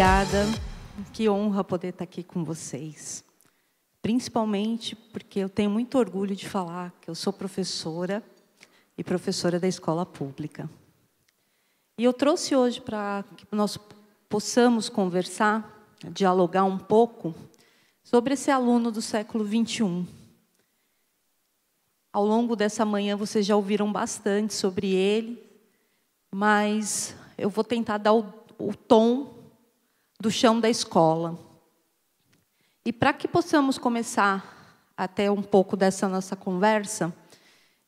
obrigada. Que honra poder estar aqui com vocês. Principalmente porque eu tenho muito orgulho de falar que eu sou professora e professora da escola pública. E eu trouxe hoje para que nós possamos conversar, dialogar um pouco sobre esse aluno do século 21. Ao longo dessa manhã vocês já ouviram bastante sobre ele, mas eu vou tentar dar o, o tom do chão da escola. E para que possamos começar até um pouco dessa nossa conversa,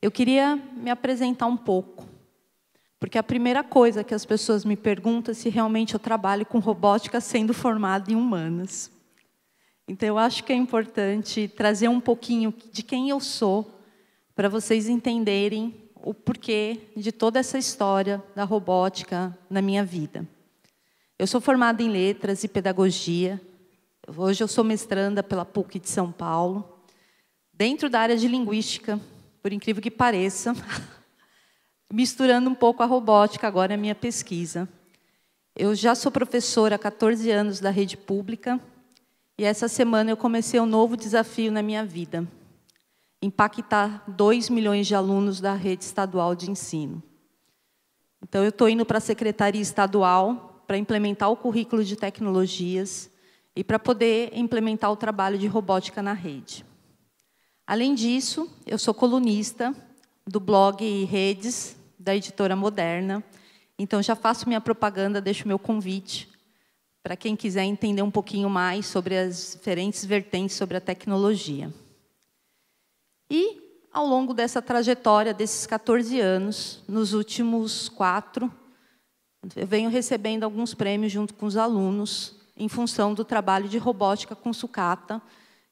eu queria me apresentar um pouco. Porque a primeira coisa que as pessoas me perguntam é se realmente eu trabalho com robótica sendo formada em humanas. Então, eu acho que é importante trazer um pouquinho de quem eu sou, para vocês entenderem o porquê de toda essa história da robótica na minha vida. Eu sou formada em letras e pedagogia. Hoje eu sou mestranda pela PUC de São Paulo. Dentro da área de linguística, por incrível que pareça, misturando um pouco a robótica agora é a minha pesquisa. Eu já sou professora há 14 anos da rede pública e essa semana eu comecei um novo desafio na minha vida: impactar 2 milhões de alunos da rede estadual de ensino. Então, eu estou indo para a secretaria estadual para implementar o currículo de tecnologias e para poder implementar o trabalho de robótica na rede. Além disso, eu sou colunista do blog Redes, da editora Moderna. Então, já faço minha propaganda, deixo meu convite para quem quiser entender um pouquinho mais sobre as diferentes vertentes sobre a tecnologia. E, ao longo dessa trajetória, desses 14 anos, nos últimos quatro, eu venho recebendo alguns prêmios junto com os alunos em função do trabalho de robótica com sucata,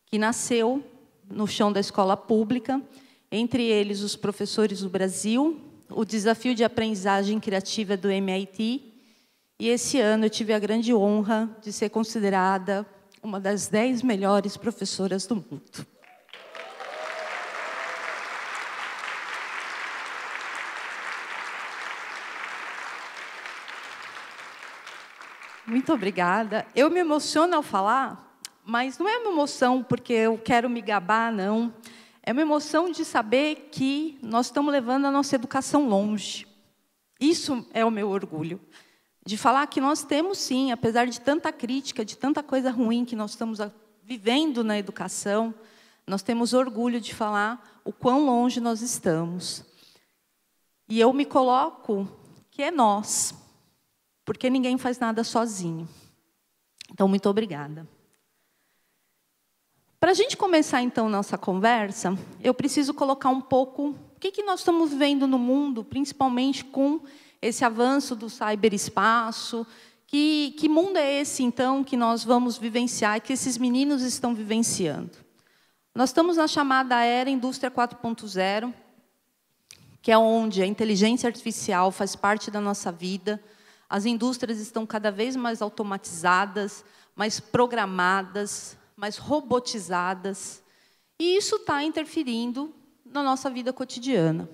que nasceu no chão da escola pública, entre eles os professores do Brasil, o desafio de aprendizagem criativa do MIT, e esse ano eu tive a grande honra de ser considerada uma das dez melhores professoras do mundo. Muito obrigada. Eu me emociono ao falar, mas não é uma emoção porque eu quero me gabar, não. É uma emoção de saber que nós estamos levando a nossa educação longe. Isso é o meu orgulho. De falar que nós temos, sim, apesar de tanta crítica, de tanta coisa ruim que nós estamos vivendo na educação, nós temos orgulho de falar o quão longe nós estamos. E eu me coloco que é nós porque ninguém faz nada sozinho. Então, muito obrigada. Para a gente começar, então, nossa conversa, eu preciso colocar um pouco o que, que nós estamos vendo no mundo, principalmente com esse avanço do ciberespaço. Que, que mundo é esse, então, que nós vamos vivenciar, que esses meninos estão vivenciando? Nós estamos na chamada era indústria 4.0, que é onde a inteligência artificial faz parte da nossa vida, as indústrias estão cada vez mais automatizadas, mais programadas, mais robotizadas. E isso está interferindo na nossa vida cotidiana.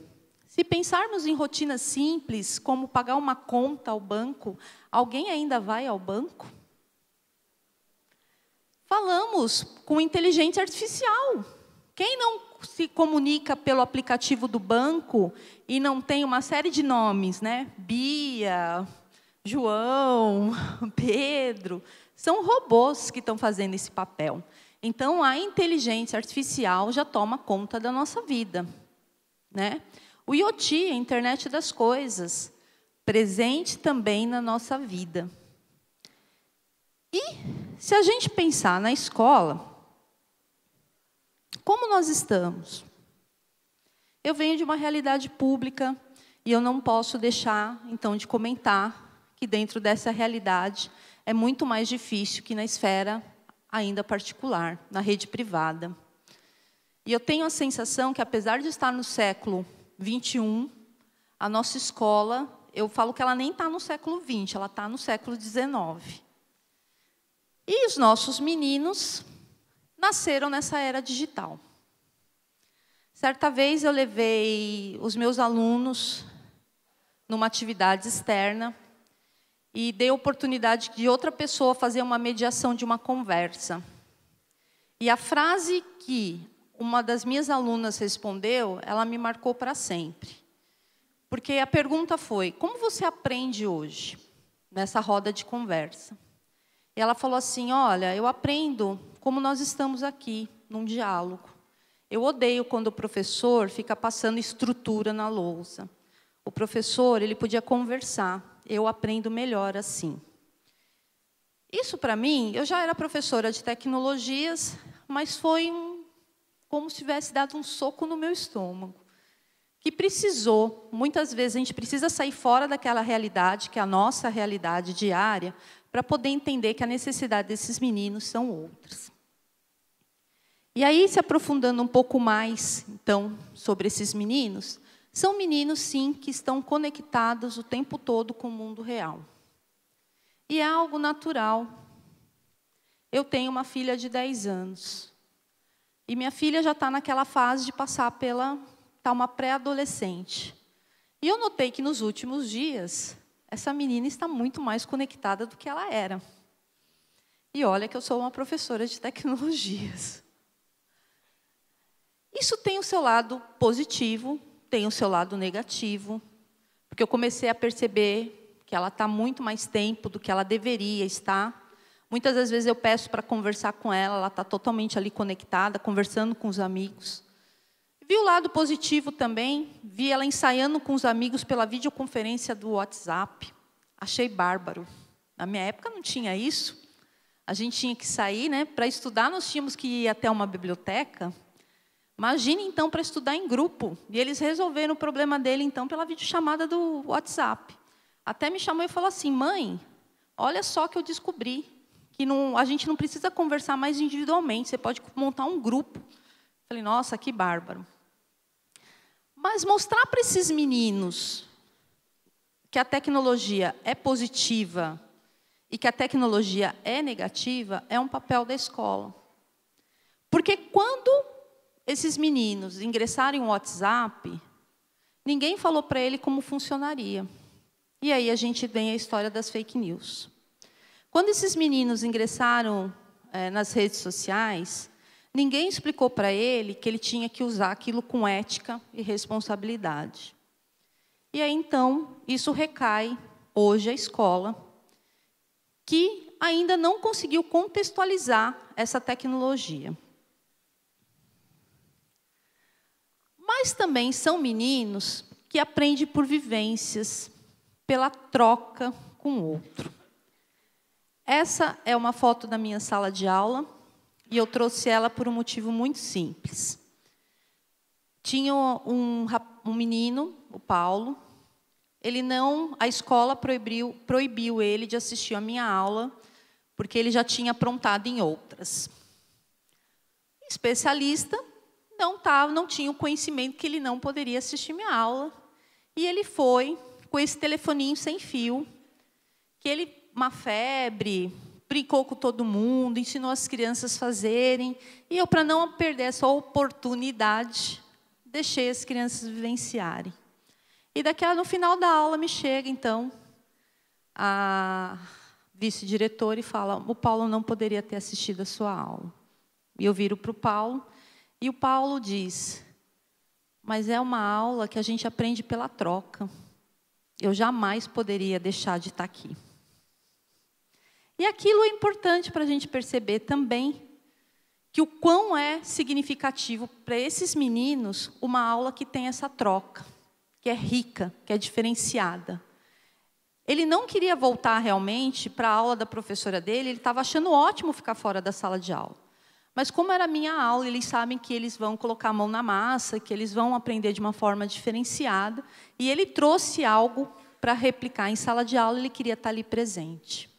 Se pensarmos em rotinas simples, como pagar uma conta ao banco, alguém ainda vai ao banco? Falamos com inteligência artificial. Quem não se comunica pelo aplicativo do banco e não tem uma série de nomes, né? Bia, João, Pedro, são robôs que estão fazendo esse papel. Então, a inteligência artificial já toma conta da nossa vida. Né? O IoT, a internet das coisas, presente também na nossa vida. E, se a gente pensar na escola, como nós estamos? Eu venho de uma realidade pública e eu não posso deixar, então, de comentar que dentro dessa realidade é muito mais difícil que na esfera ainda particular, na rede privada. E eu tenho a sensação que, apesar de estar no século 21, a nossa escola, eu falo que ela nem está no século 20, ela está no século 19. E os nossos meninos nasceram nessa era digital. Certa vez eu levei os meus alunos numa atividade externa e dei a oportunidade de outra pessoa fazer uma mediação de uma conversa. E a frase que uma das minhas alunas respondeu, ela me marcou para sempre. Porque a pergunta foi: como você aprende hoje, nessa roda de conversa? E ela falou assim: olha, eu aprendo como nós estamos aqui, num diálogo. Eu odeio quando o professor fica passando estrutura na lousa. O professor, ele podia conversar, eu aprendo melhor assim. Isso para mim, eu já era professora de tecnologias, mas foi um, como se tivesse dado um soco no meu estômago. Que precisou, muitas vezes a gente precisa sair fora daquela realidade, que é a nossa realidade diária, para poder entender que a necessidade desses meninos são outras. E aí, se aprofundando um pouco mais, então, sobre esses meninos, são meninos, sim, que estão conectados o tempo todo com o mundo real. E é algo natural. Eu tenho uma filha de 10 anos. E minha filha já está naquela fase de passar pela. está uma pré-adolescente. E eu notei que nos últimos dias, essa menina está muito mais conectada do que ela era. E olha que eu sou uma professora de tecnologias. Isso tem o seu lado positivo, tem o seu lado negativo, porque eu comecei a perceber que ela está muito mais tempo do que ela deveria estar. Muitas das vezes eu peço para conversar com ela, ela está totalmente ali conectada, conversando com os amigos. Vi o lado positivo também, vi ela ensaiando com os amigos pela videoconferência do WhatsApp. Achei bárbaro. Na minha época não tinha isso. A gente tinha que sair, né? Para estudar, nós tínhamos que ir até uma biblioteca Imagine então para estudar em grupo. E eles resolveram o problema dele então pela videochamada do WhatsApp. Até me chamou e falou assim: "Mãe, olha só que eu descobri que não, a gente não precisa conversar mais individualmente, você pode montar um grupo". Falei: "Nossa, que bárbaro". Mas mostrar para esses meninos que a tecnologia é positiva e que a tecnologia é negativa é um papel da escola. Porque quando esses meninos ingressarem no WhatsApp, ninguém falou para ele como funcionaria. E aí a gente vem a história das fake news. Quando esses meninos ingressaram é, nas redes sociais, ninguém explicou para ele que ele tinha que usar aquilo com ética e responsabilidade. E aí então isso recai hoje à escola, que ainda não conseguiu contextualizar essa tecnologia. mas também são meninos que aprendem por vivências, pela troca com o outro. Essa é uma foto da minha sala de aula e eu trouxe ela por um motivo muito simples. Tinha um, um menino, o Paulo, ele não, a escola proibiu, proibiu ele de assistir a minha aula, porque ele já tinha aprontado em outras. Especialista, não, tava, tá, não tinha o conhecimento que ele não poderia assistir minha aula. E ele foi com esse telefoninho sem fio, que ele, uma febre, brincou com todo mundo, ensinou as crianças a fazerem. E eu, para não perder essa oportunidade, deixei as crianças vivenciarem. E daqui no final da aula me chega, então, a vice-diretora e fala: o Paulo não poderia ter assistido a sua aula. E eu viro para o Paulo e o Paulo diz: Mas é uma aula que a gente aprende pela troca. Eu jamais poderia deixar de estar aqui. E aquilo é importante para a gente perceber também que o quão é significativo para esses meninos uma aula que tem essa troca, que é rica, que é diferenciada. Ele não queria voltar realmente para a aula da professora dele, ele estava achando ótimo ficar fora da sala de aula. Mas como era a minha aula, eles sabem que eles vão colocar a mão na massa, que eles vão aprender de uma forma diferenciada. E ele trouxe algo para replicar em sala de aula, ele queria estar tá ali presente.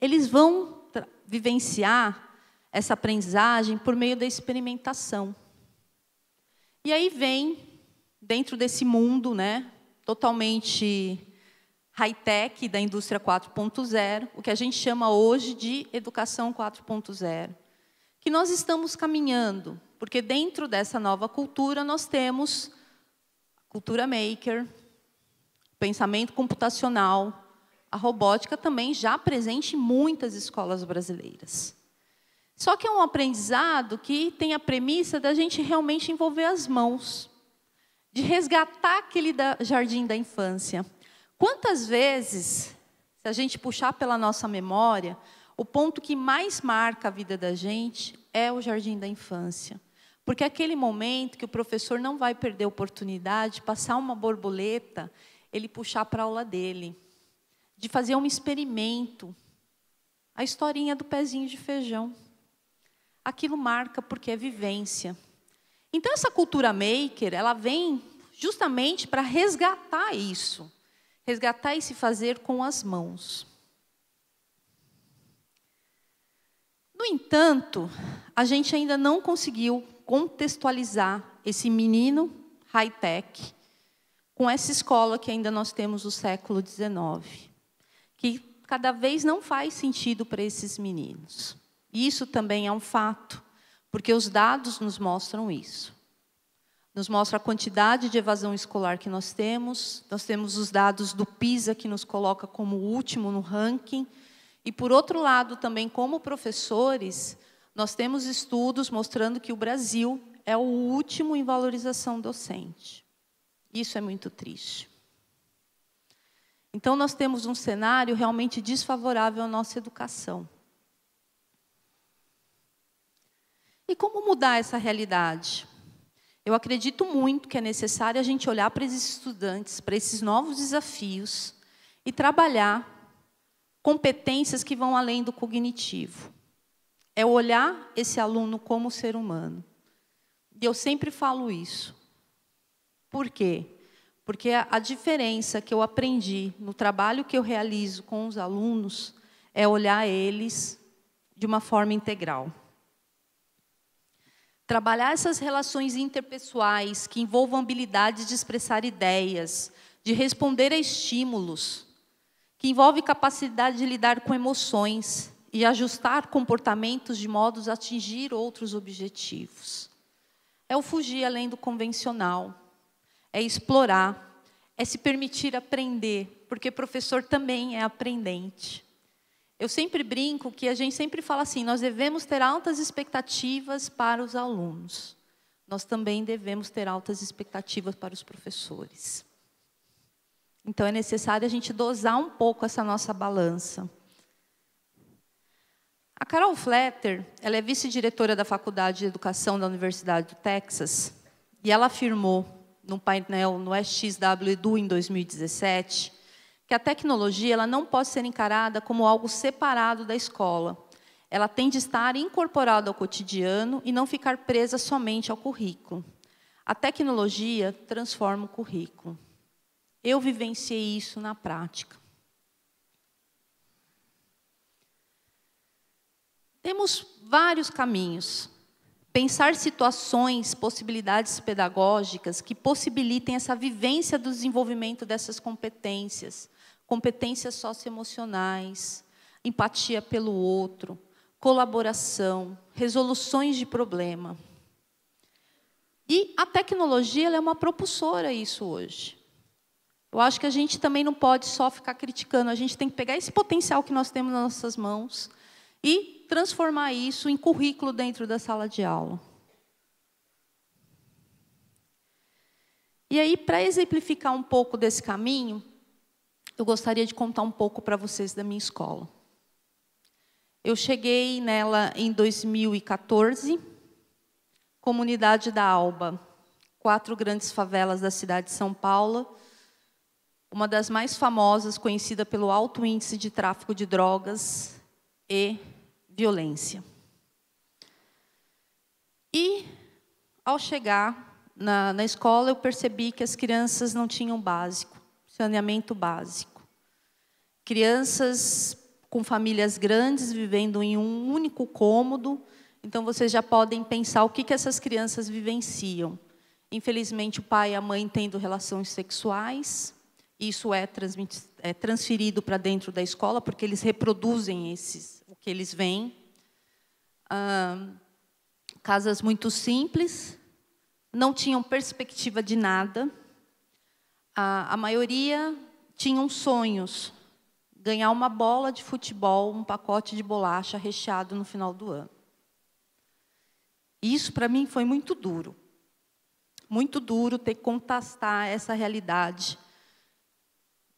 Eles vão vivenciar essa aprendizagem por meio da experimentação. E aí vem, dentro desse mundo, né, totalmente high-tech da indústria 4.0, o que a gente chama hoje de educação 4.0, que nós estamos caminhando, porque dentro dessa nova cultura nós temos cultura maker, pensamento computacional, a robótica também já presente em muitas escolas brasileiras. Só que é um aprendizado que tem a premissa da gente realmente envolver as mãos, de resgatar aquele da jardim da infância, Quantas vezes, se a gente puxar pela nossa memória, o ponto que mais marca a vida da gente é o jardim da infância. Porque é aquele momento que o professor não vai perder a oportunidade de passar uma borboleta, ele puxar para a aula dele, de fazer um experimento. A historinha do pezinho de feijão. Aquilo marca porque é vivência. Então essa cultura maker, ela vem justamente para resgatar isso resgatar e se fazer com as mãos. No entanto, a gente ainda não conseguiu contextualizar esse menino high-tech com essa escola que ainda nós temos no século XIX, que cada vez não faz sentido para esses meninos. Isso também é um fato, porque os dados nos mostram isso nos mostra a quantidade de evasão escolar que nós temos, nós temos os dados do PISA, que nos coloca como último no ranking, e, por outro lado, também, como professores, nós temos estudos mostrando que o Brasil é o último em valorização docente. Isso é muito triste. Então, nós temos um cenário realmente desfavorável à nossa educação. E como mudar essa realidade? Eu acredito muito que é necessário a gente olhar para esses estudantes, para esses novos desafios e trabalhar competências que vão além do cognitivo. É olhar esse aluno como ser humano. E eu sempre falo isso. Por quê? Porque a diferença que eu aprendi no trabalho que eu realizo com os alunos é olhar eles de uma forma integral. Trabalhar essas relações interpessoais que envolvam habilidades de expressar ideias, de responder a estímulos, que envolve capacidade de lidar com emoções e ajustar comportamentos de modos a atingir outros objetivos. É o fugir além do convencional, é explorar, é se permitir aprender, porque professor também é aprendente. Eu sempre brinco que a gente sempre fala assim: nós devemos ter altas expectativas para os alunos. Nós também devemos ter altas expectativas para os professores. Então é necessário a gente dosar um pouco essa nossa balança. A Carol Fletter, ela é vice-diretora da Faculdade de Educação da Universidade do Texas, e ela afirmou num painel no SXW Edu em 2017 que a tecnologia ela não pode ser encarada como algo separado da escola. Ela tem de estar incorporada ao cotidiano e não ficar presa somente ao currículo. A tecnologia transforma o currículo. Eu vivenciei isso na prática. Temos vários caminhos. Pensar situações, possibilidades pedagógicas que possibilitem essa vivência do desenvolvimento dessas competências competências socioemocionais, empatia pelo outro, colaboração, resoluções de problema. E a tecnologia é uma propulsora isso hoje. Eu acho que a gente também não pode só ficar criticando, a gente tem que pegar esse potencial que nós temos nas nossas mãos e transformar isso em currículo dentro da sala de aula. E aí, para exemplificar um pouco desse caminho, eu gostaria de contar um pouco para vocês da minha escola. Eu cheguei nela em 2014, comunidade da Alba, quatro grandes favelas da cidade de São Paulo, uma das mais famosas, conhecida pelo alto índice de tráfico de drogas e violência. E, ao chegar na, na escola, eu percebi que as crianças não tinham básico, saneamento básico crianças com famílias grandes vivendo em um único cômodo. Então, vocês já podem pensar o que, que essas crianças vivenciam. Infelizmente, o pai e a mãe tendo relações sexuais. Isso é, é transferido para dentro da escola, porque eles reproduzem esses, o que eles veem. Ah, casas muito simples, não tinham perspectiva de nada. a maioria tinham sonhos, ganhar uma bola de futebol, um pacote de bolacha recheado no final do ano. E isso para mim foi muito duro. Muito duro ter que contrastar essa realidade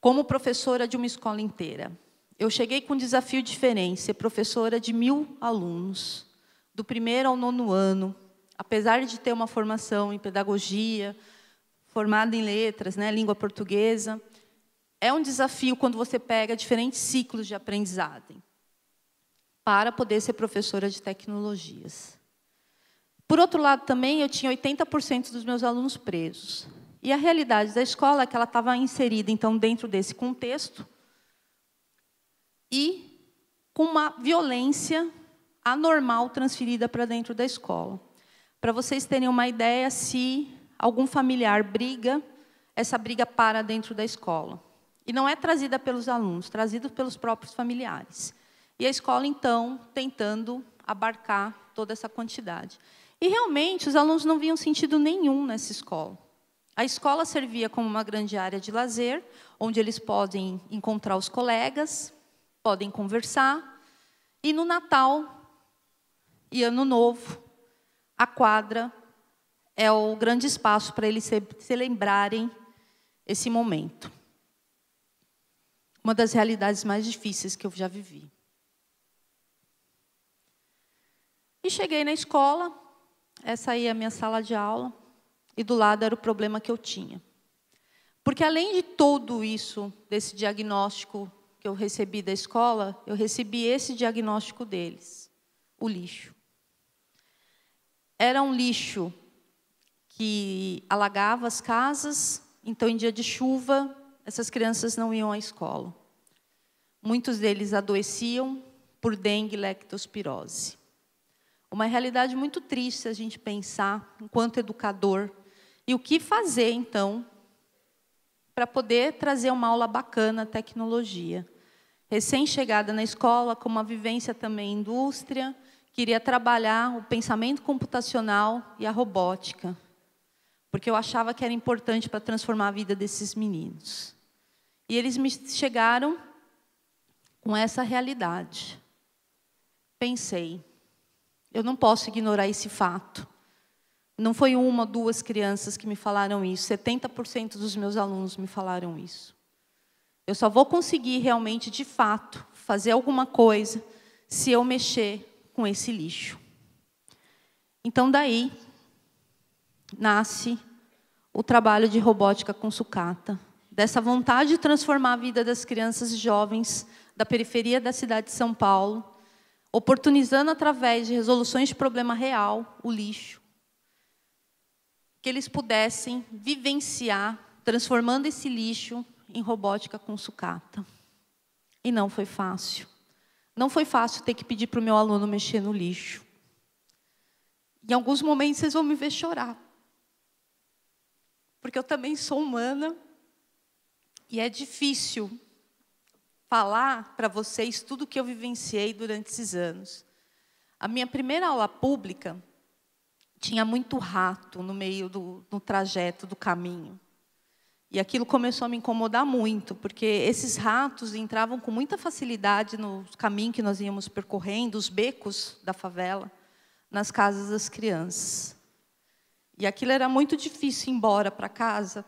como professora de uma escola inteira. Eu cheguei com um desafio diferente, ser professora de mil alunos, do primeiro ao nono ano, apesar de ter uma formação em pedagogia, formada em letras, né, língua portuguesa, é um desafio quando você pega diferentes ciclos de aprendizagem para poder ser professora de tecnologias. Por outro lado, também eu tinha 80% dos meus alunos presos. E a realidade da escola é que ela estava inserida, então, dentro desse contexto e com uma violência anormal transferida para dentro da escola. Para vocês terem uma ideia, se algum familiar briga, essa briga para dentro da escola. E não é trazida pelos alunos, trazida pelos próprios familiares. E a escola, então, tentando abarcar toda essa quantidade. E realmente os alunos não viam sentido nenhum nessa escola. A escola servia como uma grande área de lazer, onde eles podem encontrar os colegas, podem conversar. E no Natal e Ano Novo, a quadra é o grande espaço para eles se, lembrarem esse momento uma das realidades mais difíceis que eu já vivi. E cheguei na escola, essa aí é a minha sala de aula, e do lado era o problema que eu tinha. Porque além de tudo isso, desse diagnóstico que eu recebi da escola, eu recebi esse diagnóstico deles, o lixo. Era um lixo que alagava as casas, então em dia de chuva essas crianças não iam à escola. Muitos deles adoeciam por dengue e lectospirose. Uma realidade muito triste a gente pensar, enquanto educador, e o que fazer, então, para poder trazer uma aula bacana, tecnologia. Recém-chegada na escola, com uma vivência também em indústria, queria trabalhar o pensamento computacional e a robótica porque eu achava que era importante para transformar a vida desses meninos. E eles me chegaram com essa realidade. Pensei, eu não posso ignorar esse fato. Não foi uma ou duas crianças que me falaram isso, 70% dos meus alunos me falaram isso. Eu só vou conseguir realmente, de fato, fazer alguma coisa se eu mexer com esse lixo. Então, daí, nasce o trabalho de robótica com sucata, dessa vontade de transformar a vida das crianças e jovens da periferia da cidade de São Paulo, oportunizando através de resoluções de problema real, o lixo, que eles pudessem vivenciar, transformando esse lixo em robótica com sucata. E não foi fácil. Não foi fácil ter que pedir para o meu aluno mexer no lixo. Em alguns momentos vocês vão me ver chorar, porque eu também sou humana e é difícil falar para vocês tudo o que eu vivenciei durante esses anos. A minha primeira aula pública tinha muito rato no meio do no trajeto do caminho. E aquilo começou a me incomodar muito, porque esses ratos entravam com muita facilidade no caminho que nós íamos percorrendo, os becos da favela, nas casas das crianças. E aquilo era muito difícil ir embora para casa,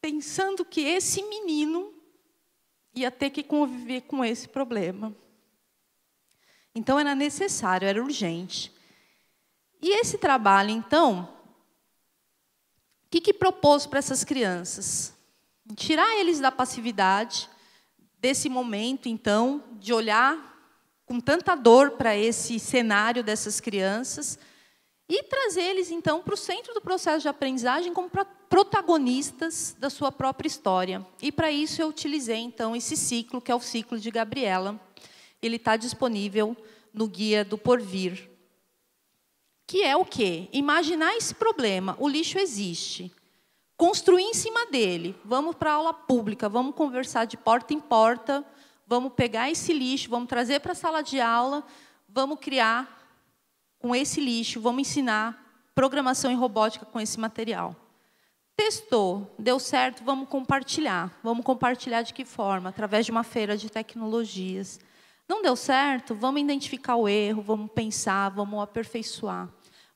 pensando que esse menino ia ter que conviver com esse problema. Então era necessário, era urgente. E esse trabalho, então, o que, que propôs para essas crianças? Tirar eles da passividade, desse momento, então, de olhar com tanta dor para esse cenário dessas crianças e trazer eles, então, para o centro do processo de aprendizagem como protagonistas da sua própria história. E, para isso, eu utilizei, então, esse ciclo, que é o ciclo de Gabriela. Ele está disponível no Guia do Porvir. Que é o quê? Imaginar esse problema. O lixo existe. Construir em cima dele. Vamos para a aula pública, vamos conversar de porta em porta, vamos pegar esse lixo, vamos trazer para a sala de aula, vamos criar com esse lixo, vamos ensinar programação e robótica com esse material. Testou, deu certo, vamos compartilhar. Vamos compartilhar de que forma? Através de uma feira de tecnologias. Não deu certo, vamos identificar o erro, vamos pensar, vamos aperfeiçoar.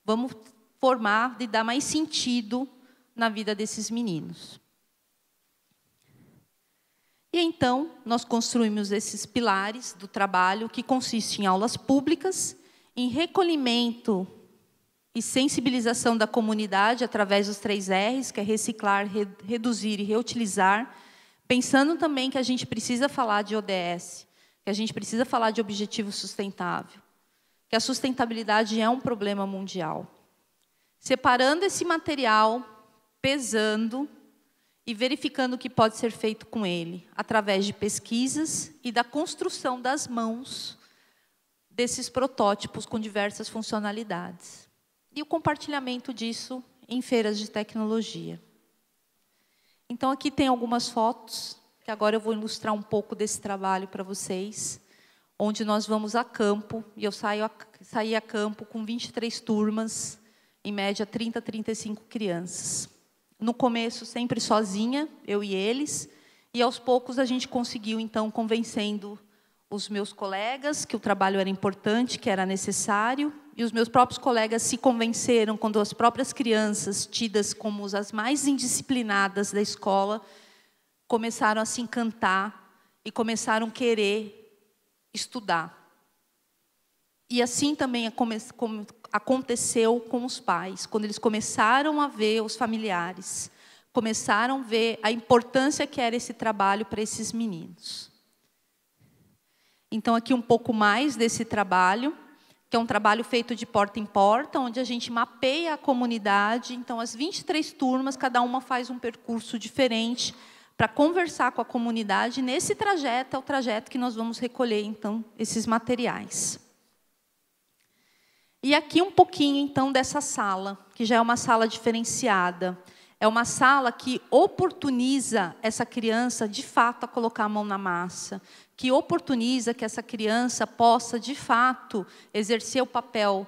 Vamos formar e dar mais sentido na vida desses meninos. E então, nós construímos esses pilares do trabalho, que consiste em aulas públicas em recolhimento e sensibilização da comunidade através dos três R's, que é reciclar, re reduzir e reutilizar, pensando também que a gente precisa falar de ODS, que a gente precisa falar de objetivo sustentável, que a sustentabilidade é um problema mundial. Separando esse material, pesando e verificando o que pode ser feito com ele, através de pesquisas e da construção das mãos desses protótipos com diversas funcionalidades. E o compartilhamento disso em feiras de tecnologia. Então, aqui tem algumas fotos, que agora eu vou ilustrar um pouco desse trabalho para vocês, onde nós vamos a campo, e eu saio a, saí a campo com 23 turmas, em média 30, 35 crianças. No começo, sempre sozinha, eu e eles, e aos poucos a gente conseguiu, então, convencendo os meus colegas que o trabalho era importante, que era necessário, e os meus próprios colegas se convenceram quando as próprias crianças, tidas como as mais indisciplinadas da escola, começaram a se encantar e começaram a querer estudar. E assim também aconteceu com os pais, quando eles começaram a ver os familiares, começaram a ver a importância que era esse trabalho para esses meninos. Então, aqui um pouco mais desse trabalho, que é um trabalho feito de porta em porta, onde a gente mapeia a comunidade. Então, as 23 turmas, cada uma faz um percurso diferente para conversar com a comunidade. Nesse trajeto é o trajeto que nós vamos recolher, então, esses materiais. E aqui um pouquinho, então, dessa sala, que já é uma sala diferenciada. É uma sala que oportuniza essa criança, de fato, a colocar a mão na massa, que oportuniza que essa criança possa, de fato, exercer o papel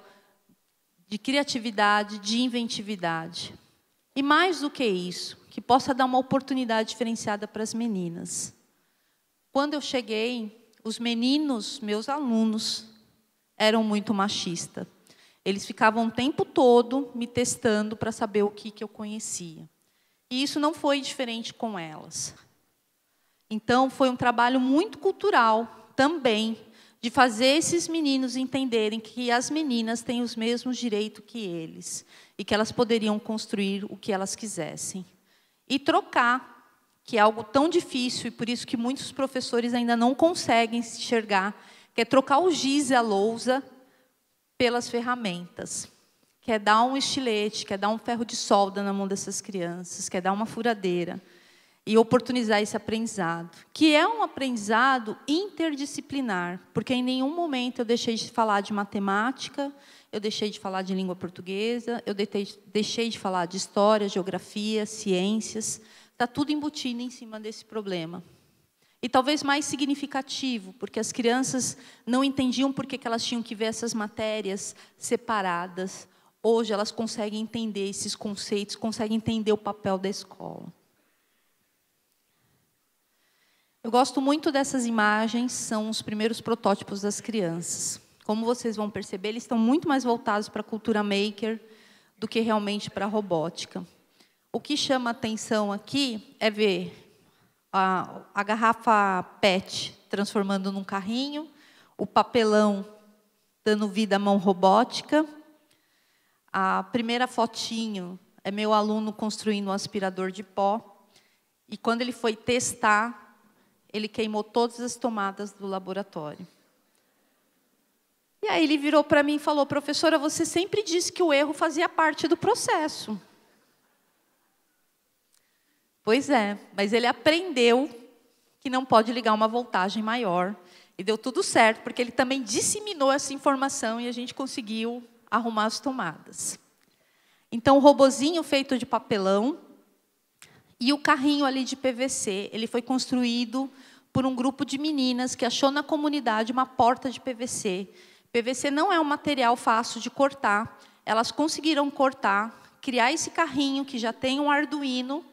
de criatividade, de inventividade. E mais do que isso, que possa dar uma oportunidade diferenciada para as meninas. Quando eu cheguei, os meninos, meus alunos, eram muito machistas. Eles ficavam o tempo todo me testando para saber o que, que eu conhecia. E isso não foi diferente com elas. Então, foi um trabalho muito cultural também, de fazer esses meninos entenderem que as meninas têm os mesmos direitos que eles e que elas poderiam construir o que elas quisessem. E trocar, que é algo tão difícil e por isso que muitos professores ainda não conseguem se enxergar, que é trocar o giz e a lousa pelas ferramentas. Quer é dar um estilete, quer é dar um ferro de solda na mão dessas crianças, quer é dar uma furadeira e oportunizar esse aprendizado, que é um aprendizado interdisciplinar, porque em nenhum momento eu deixei de falar de matemática, eu deixei de falar de língua portuguesa, eu deixei de falar de história, geografia, ciências, está tudo embutido em cima desse problema. E talvez mais significativo, porque as crianças não entendiam por que elas tinham que ver essas matérias separadas. Hoje elas conseguem entender esses conceitos, conseguem entender o papel da escola. Eu gosto muito dessas imagens, são os primeiros protótipos das crianças. Como vocês vão perceber, eles estão muito mais voltados para a cultura maker do que realmente para a robótica. O que chama atenção aqui é ver a, a garrafa PET transformando num carrinho, o papelão dando vida à mão robótica. A primeira fotinho é meu aluno construindo um aspirador de pó. E quando ele foi testar, ele queimou todas as tomadas do laboratório. E aí ele virou para mim e falou: professora, você sempre disse que o erro fazia parte do processo. Pois é, mas ele aprendeu que não pode ligar uma voltagem maior. E deu tudo certo, porque ele também disseminou essa informação e a gente conseguiu arrumar as tomadas. Então, o robozinho feito de papelão e o carrinho ali de PVC, ele foi construído por um grupo de meninas que achou na comunidade uma porta de PVC. PVC não é um material fácil de cortar. Elas conseguiram cortar, criar esse carrinho que já tem um Arduino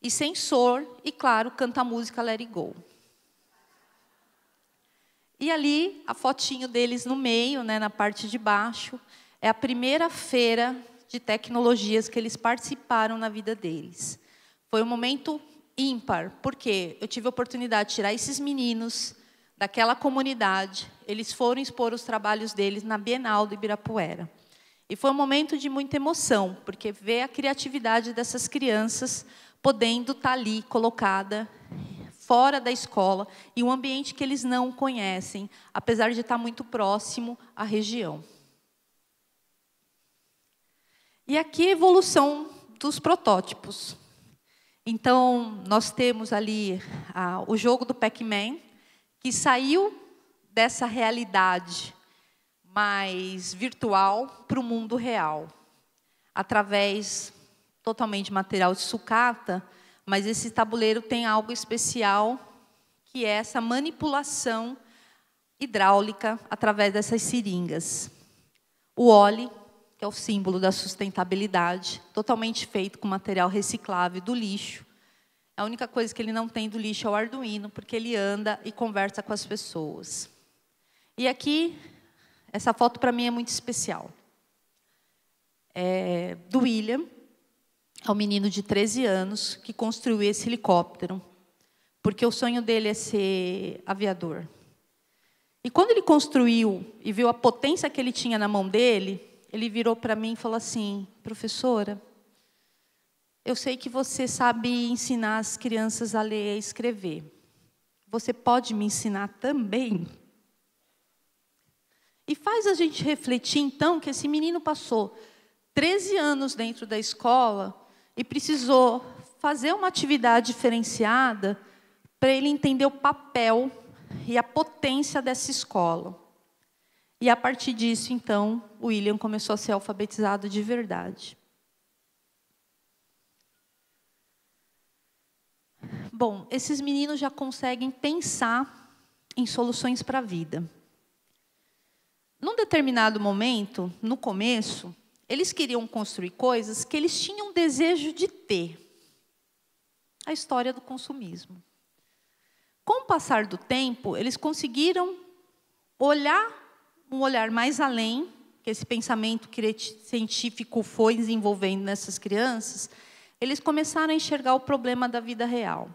e sensor e, claro, canta a música Let It Go. E ali, a fotinho deles no meio, né, na parte de baixo, é a primeira feira de tecnologias que eles participaram na vida deles. Foi um momento ímpar, porque eu tive a oportunidade de tirar esses meninos daquela comunidade, eles foram expor os trabalhos deles na Bienal do Ibirapuera. E foi um momento de muita emoção, porque ver a criatividade dessas crianças podendo estar tá ali colocada fora da escola e um ambiente que eles não conhecem, apesar de estar tá muito próximo à região. E aqui a evolução dos protótipos. Então, nós temos ali ah, o jogo do Pac-Man, que saiu dessa realidade mais virtual para o mundo real, através totalmente material de sucata, mas esse tabuleiro tem algo especial, que é essa manipulação hidráulica através dessas seringas. O óleo que é o símbolo da sustentabilidade, totalmente feito com material reciclável do lixo. A única coisa que ele não tem do lixo é o Arduino, porque ele anda e conversa com as pessoas. E aqui, essa foto para mim é muito especial. É do William, é um menino de 13 anos que construiu esse helicóptero, porque o sonho dele é ser aviador. E quando ele construiu e viu a potência que ele tinha na mão dele, ele virou para mim e falou assim: professora, eu sei que você sabe ensinar as crianças a ler e a escrever. Você pode me ensinar também? E faz a gente refletir, então, que esse menino passou 13 anos dentro da escola e precisou fazer uma atividade diferenciada para ele entender o papel e a potência dessa escola. E a partir disso, então, William começou a ser alfabetizado de verdade. Bom, esses meninos já conseguem pensar em soluções para a vida. Num determinado momento, no começo, eles queriam construir coisas que eles tinham desejo de ter. A história do consumismo. Com o passar do tempo, eles conseguiram olhar um olhar mais além, que esse pensamento científico foi desenvolvendo nessas crianças, eles começaram a enxergar o problema da vida real.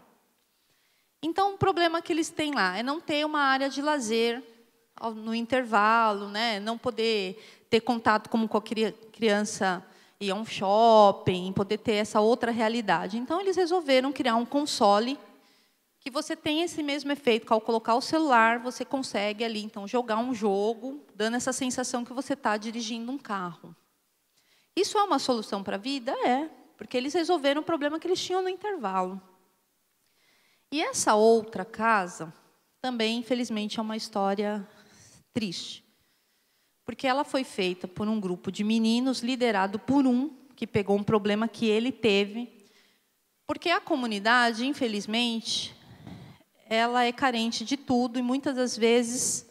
Então, o problema que eles têm lá é não ter uma área de lazer no intervalo, né? não poder ter contato como qualquer criança ir a um shopping, poder ter essa outra realidade. Então, eles resolveram criar um console que você tem esse mesmo efeito. Ao colocar o celular, você consegue ali, então, jogar um jogo, dando essa sensação que você está dirigindo um carro. Isso é uma solução para a vida? É, porque eles resolveram o problema que eles tinham no intervalo. E essa outra casa também, infelizmente, é uma história triste. Porque ela foi feita por um grupo de meninos, liderado por um que pegou um problema que ele teve. Porque a comunidade, infelizmente, ela é carente de tudo e muitas das vezes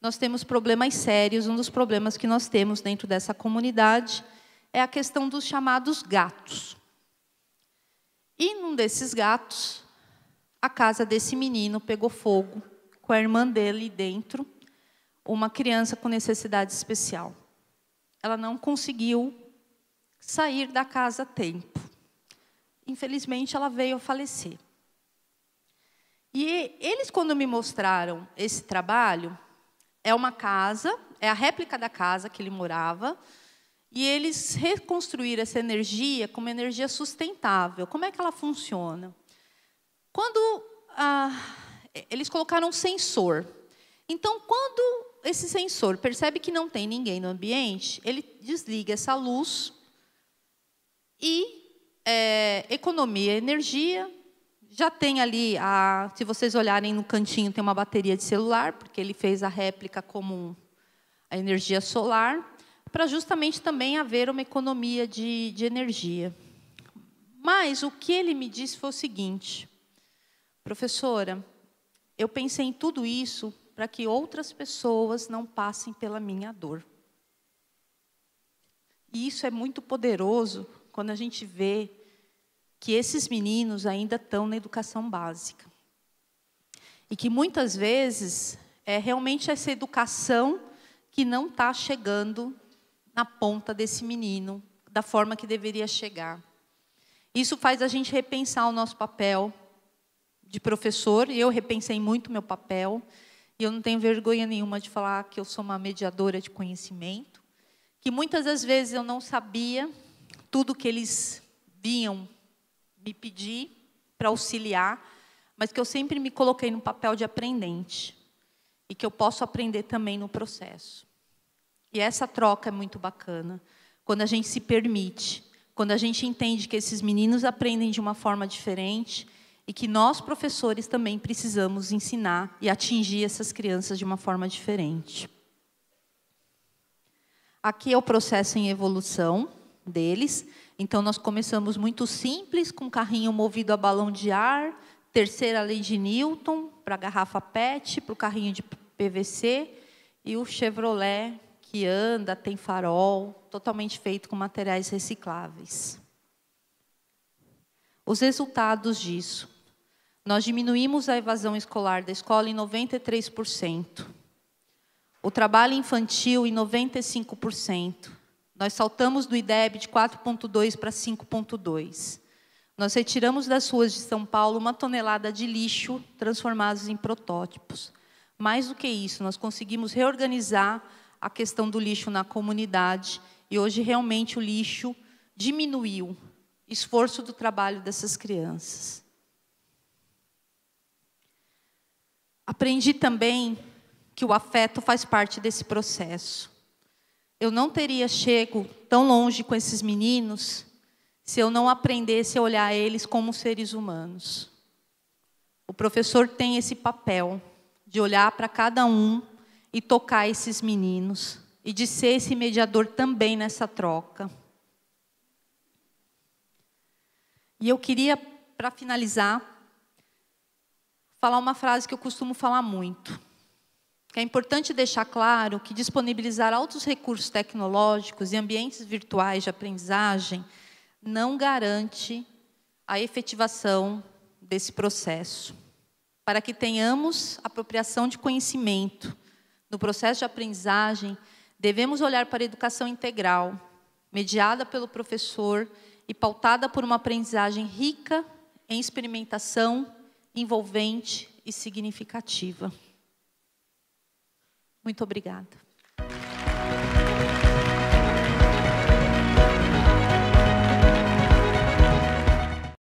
nós temos problemas sérios. Um dos problemas que nós temos dentro dessa comunidade é a questão dos chamados gatos. E num desses gatos, a casa desse menino pegou fogo com a irmã dele dentro, uma criança com necessidade especial. Ela não conseguiu sair da casa a tempo. Infelizmente, ela veio a falecer. E eles, quando me mostraram esse trabalho, é uma casa, é a réplica da casa que ele morava, e eles reconstruíram essa energia como energia sustentável. Como é que ela funciona? Quando ah, eles colocaram um sensor. Então, quando esse sensor percebe que não tem ninguém no ambiente, ele desliga essa luz e é, economia energia, já tem ali, a, se vocês olharem no cantinho, tem uma bateria de celular, porque ele fez a réplica como a energia solar, para justamente também haver uma economia de, de energia. Mas o que ele me disse foi o seguinte, professora, eu pensei em tudo isso para que outras pessoas não passem pela minha dor. E isso é muito poderoso quando a gente vê que esses meninos ainda estão na educação básica. E que muitas vezes é realmente essa educação que não está chegando na ponta desse menino da forma que deveria chegar. Isso faz a gente repensar o nosso papel de professor, e eu repensei muito meu papel, e eu não tenho vergonha nenhuma de falar que eu sou uma mediadora de conhecimento, que muitas das vezes eu não sabia tudo que eles vinham me pedir para auxiliar, mas que eu sempre me coloquei no papel de aprendente e que eu posso aprender também no processo. E essa troca é muito bacana, quando a gente se permite, quando a gente entende que esses meninos aprendem de uma forma diferente e que nós, professores, também precisamos ensinar e atingir essas crianças de uma forma diferente. Aqui é o processo em evolução, deles. Então, nós começamos muito simples, com carrinho movido a balão de ar, terceira lei de Newton, para a garrafa PET, para o carrinho de PVC, e o Chevrolet, que anda, tem farol, totalmente feito com materiais recicláveis. Os resultados disso. Nós diminuímos a evasão escolar da escola em 93%. O trabalho infantil em 95%. Nós saltamos do IDEB de 4,2 para 5,2. Nós retiramos das ruas de São Paulo uma tonelada de lixo transformados em protótipos. Mais do que isso, nós conseguimos reorganizar a questão do lixo na comunidade e hoje realmente o lixo diminuiu. Esforço do trabalho dessas crianças. Aprendi também que o afeto faz parte desse processo eu não teria chego tão longe com esses meninos se eu não aprendesse a olhar eles como seres humanos. O professor tem esse papel de olhar para cada um e tocar esses meninos e de ser esse mediador também nessa troca. E eu queria, para finalizar, falar uma frase que eu costumo falar muito. É importante deixar claro que disponibilizar altos recursos tecnológicos e ambientes virtuais de aprendizagem não garante a efetivação desse processo. Para que tenhamos apropriação de conhecimento no processo de aprendizagem, devemos olhar para a educação integral, mediada pelo professor e pautada por uma aprendizagem rica em experimentação, envolvente e significativa. Muito obrigada.